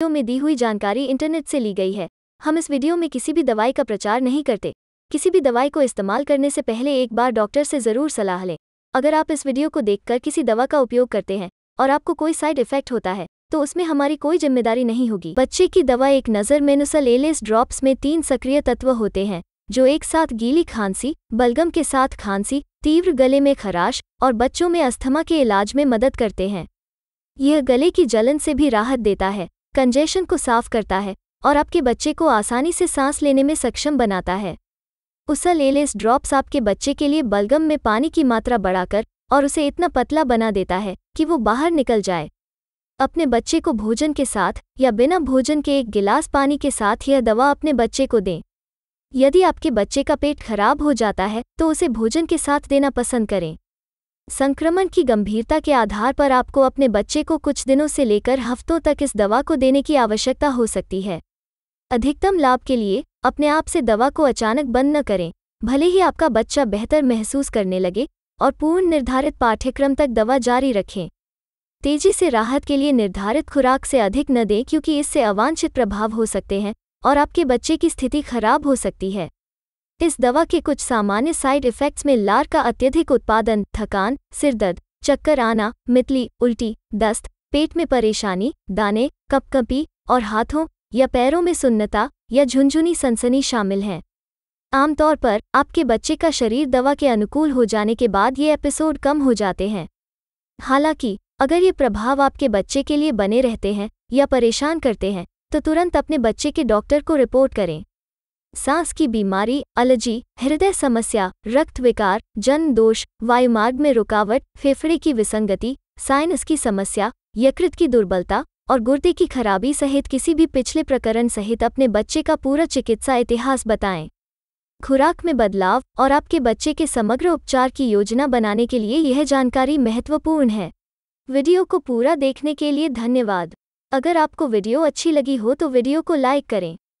video में दी हुई जानकारी इंटरनेट से ली गई है हम इस वीडियो में किसी भी दवाई का प्रचार नहीं करते किसी भी दवाई को इस्तेमाल करने से पहले एक बार डॉक्टर से ज़रूर सलाह लें अगर आप इस वीडियो को देखकर किसी दवा का उपयोग करते हैं और आपको कोई साइड इफेक्ट होता है तो उसमें हमारी कोई जिम्मेदारी नहीं होगी बच्चे की दवा एक नज़र मेनुसल एलेस ड्रॉप्स में तीन सक्रिय तत्व होते हैं जो एक साथ गीली खांसी बलगम के साथ खांसी तीव्र गले में खराश और बच्चों में अस्थमा के इलाज में मदद करते हैं यह गले की जलन से भी राहत देता है कंजेशन को साफ करता है और आपके बच्चे को आसानी से सांस लेने में सक्षम बनाता है उसल एलेस ड्रॉप्स आपके बच्चे के लिए बलगम में पानी की मात्रा बढ़ाकर और उसे इतना पतला बना देता है कि वो बाहर निकल जाए अपने बच्चे को भोजन के साथ या बिना भोजन के एक गिलास पानी के साथ यह दवा अपने बच्चे को दें यदि आपके बच्चे का पेट खराब हो जाता है तो उसे भोजन के साथ देना पसंद करें संक्रमण की गंभीरता के आधार पर आपको अपने बच्चे को कुछ दिनों से लेकर हफ्तों तक इस दवा को देने की आवश्यकता हो सकती है अधिकतम लाभ के लिए अपने आप से दवा को अचानक बंद न करें भले ही आपका बच्चा बेहतर महसूस करने लगे और पूर्ण निर्धारित पाठ्यक्रम तक दवा जारी रखें तेजी से राहत के लिए निर्धारित खुराक से अधिक न दें क्योंकि इससे अवांछित प्रभाव हो सकते हैं और आपके बच्चे की स्थिति खराब हो सकती है इस दवा के कुछ सामान्य साइड इफेक्ट्स में लार का अत्यधिक उत्पादन थकान सिरदर्द चक्कर आना मितली उल्टी दस्त पेट में परेशानी दाने कपकपी और हाथों या पैरों में सुन्नता या झुनझुनी सनसनी शामिल हैं आमतौर पर आपके बच्चे का शरीर दवा के अनुकूल हो जाने के बाद ये एपिसोड कम हो जाते हैं हालांकि अगर ये प्रभाव आपके बच्चे के लिए बने रहते हैं या परेशान करते हैं तो तुरंत अपने बच्चे के डॉक्टर को रिपोर्ट करें सांस की बीमारी एलर्जी हृदय समस्या रक्त विकार जन दोष वायुमार्ग में रुकावट फेफड़े की विसंगति साइनस की समस्या यकृत की दुर्बलता और गुर्दे की खराबी सहित किसी भी पिछले प्रकरण सहित अपने बच्चे का पूरा चिकित्सा इतिहास बताएं खुराक में बदलाव और आपके बच्चे के समग्र उपचार की योजना बनाने के लिए यह जानकारी महत्वपूर्ण है वीडियो को पूरा देखने के लिए धन्यवाद अगर आपको वीडियो अच्छी लगी हो तो वीडियो को लाइक करें